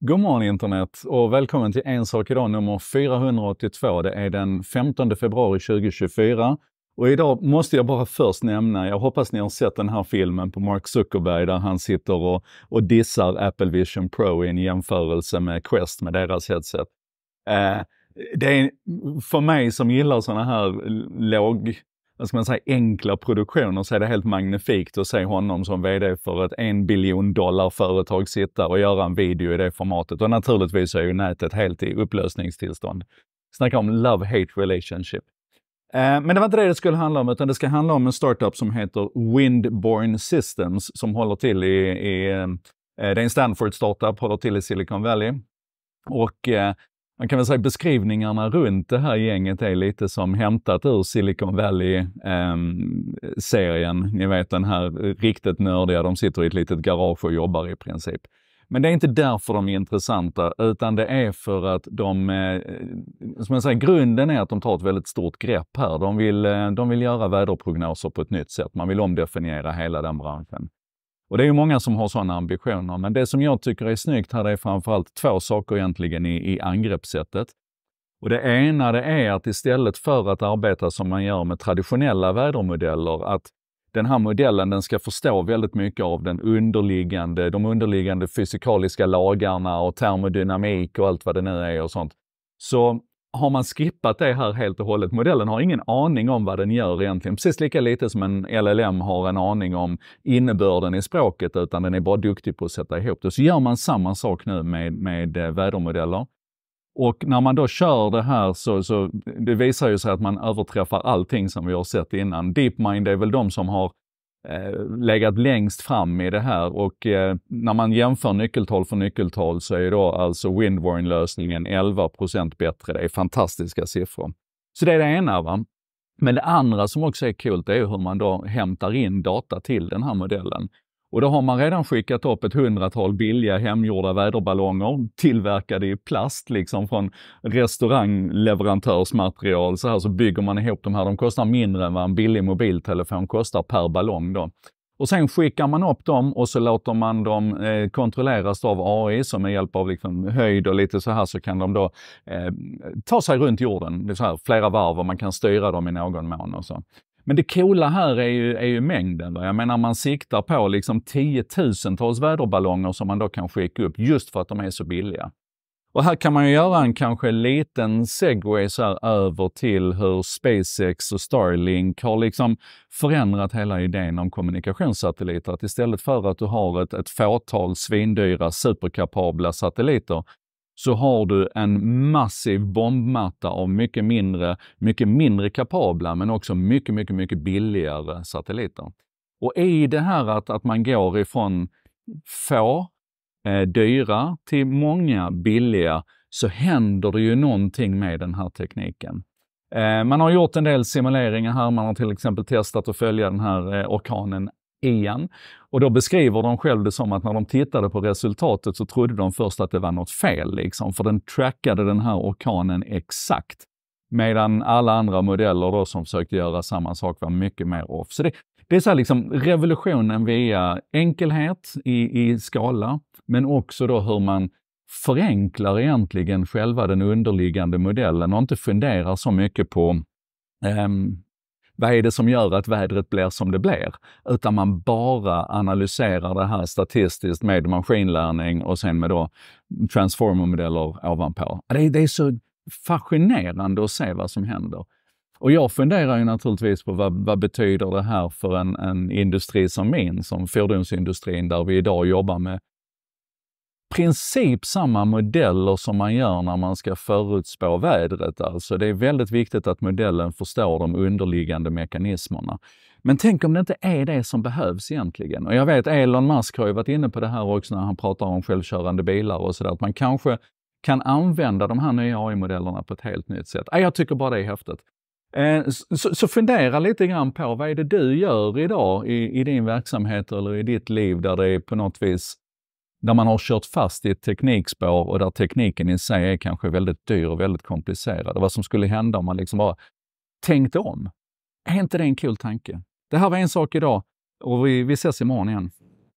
God morgon internet och välkommen till En sak idag nummer 482. Det är den 15 februari 2024. Och idag måste jag bara först nämna, jag hoppas ni har sett den här filmen på Mark Zuckerberg där han sitter och, och dissar Apple Vision Pro i en jämförelse med Quest med deras headset. Eh, det är, för mig som gillar sådana här låg vad ska man säga, enkla produktioner så är det helt magnifikt att se honom som VD för ett en biljon dollar företag sitta och göra en video i det formatet. Och naturligtvis är ju nätet helt i upplösningstillstånd. Snacka om love-hate relationship. Eh, men det var inte det det skulle handla om, utan det ska handla om en startup som heter Windborn Systems som håller till i, i eh, det är en Stanford-startup, håller till i Silicon Valley. Och eh, man kan väl säga beskrivningarna runt det här gänget är lite som hämtat ur Silicon Valley-serien. Ehm, eh, Ni vet den här riktigt nördiga, de sitter i ett litet garage och jobbar i princip. Men det är inte därför de är intressanta, utan det är för att de, eh, som jag säger, grunden är att de tar ett väldigt stort grepp här. De vill, eh, de vill göra väderprognoser på ett nytt sätt. Man vill omdefiniera hela den branschen. Och det är ju många som har sådana ambitioner, men det som jag tycker är snyggt här är framförallt två saker egentligen i, i angreppssättet. Och det ena det är att istället för att arbeta som man gör med traditionella vädermodeller, att den här modellen den ska förstå väldigt mycket av den underliggande, de underliggande fysikaliska lagarna och termodynamik och allt vad det nu är och sånt. Så har man skippat det här helt och hållet. Modellen har ingen aning om vad den gör egentligen, precis lika lite som en LLM har en aning om innebörden i språket, utan den är bara duktig på att sätta ihop det. Så gör man samma sak nu med, med eh, vädermodeller. Och när man då kör det här så, så det visar ju sig att man överträffar allting som vi har sett innan. DeepMind är väl de som har Eh, legat längst fram i det här och eh, när man jämför nyckeltal för nyckeltal så är då alltså Windwarn-lösningen 11 bättre. Det är fantastiska siffror. Så det är det ena. Va? Men det andra som också är coolt är hur man då hämtar in data till den här modellen. Och då har man redan skickat upp ett hundratal billiga hemgjorda väderballonger tillverkade i plast liksom från restaurangleverantörsmaterial så här så bygger man ihop de här. De kostar mindre än vad en billig mobiltelefon kostar per ballong då. Och sen skickar man upp dem och så låter man dem eh, kontrolleras av AI, som med hjälp av liksom höjd och lite så här så kan de då eh, ta sig runt jorden, det är så här, flera varv och man kan styra dem i någon mån och så. Men det coola här är ju, är ju mängden. Då. Jag menar, man siktar på liksom tiotusentals väderballonger som man då kan skicka upp just för att de är så billiga. Och här kan man ju göra en kanske liten segway så här över till hur SpaceX och Starlink har liksom förändrat hela idén om kommunikationssatelliter. Att istället för att du har ett, ett fåtal svindyra superkapabla satelliter så har du en massiv bombmatta av mycket mindre, mycket mindre kapabla, men också mycket, mycket, mycket billigare satelliter. Och i det här att, att man går ifrån få, eh, dyra till många billiga, så händer det ju någonting med den här tekniken. Eh, man har gjort en del simuleringar här. Man har till exempel testat att följa den här eh, orkanen igen. Och då beskriver de själv det som att när de tittade på resultatet så trodde de först att det var något fel, liksom, för den trackade den här orkanen exakt. Medan alla andra modeller då som försökte göra samma sak var mycket mer off. Så det, det är så här liksom revolutionen via enkelhet i, i skala, men också då hur man förenklar egentligen själva den underliggande modellen och inte funderar så mycket på ehm, vad är det som gör att vädret blir som det blir? Utan man bara analyserar det här statistiskt med maskinlärning och sen med då transformermodeller ovanpå. Det är, det är så fascinerande att se vad som händer. Och jag funderar ju naturligtvis på vad, vad betyder det här för en, en, industri som min, som fordonsindustrin, där vi idag jobbar med princip samma modeller som man gör när man ska förutspå vädret. Alltså det är väldigt viktigt att modellen förstår de underliggande mekanismerna. Men tänk om det inte är det som behövs egentligen? Och jag vet Elon Musk har ju varit inne på det här också när han pratar om självkörande bilar och sådär, att man kanske kan använda de här nya AI-modellerna på ett helt nytt sätt. Jag tycker bara det är häftigt. Eh, så, fundera lite grann på vad är det du gör idag i, i din verksamhet eller i ditt liv där det är på något vis där man har kört fast i ett teknikspår och där tekniken i sig är kanske väldigt dyr och väldigt komplicerad. Och vad som skulle hända om man liksom bara tänkte om. Är inte det en kul tanke? Det här var en sak idag och vi, vi ses imorgon igen.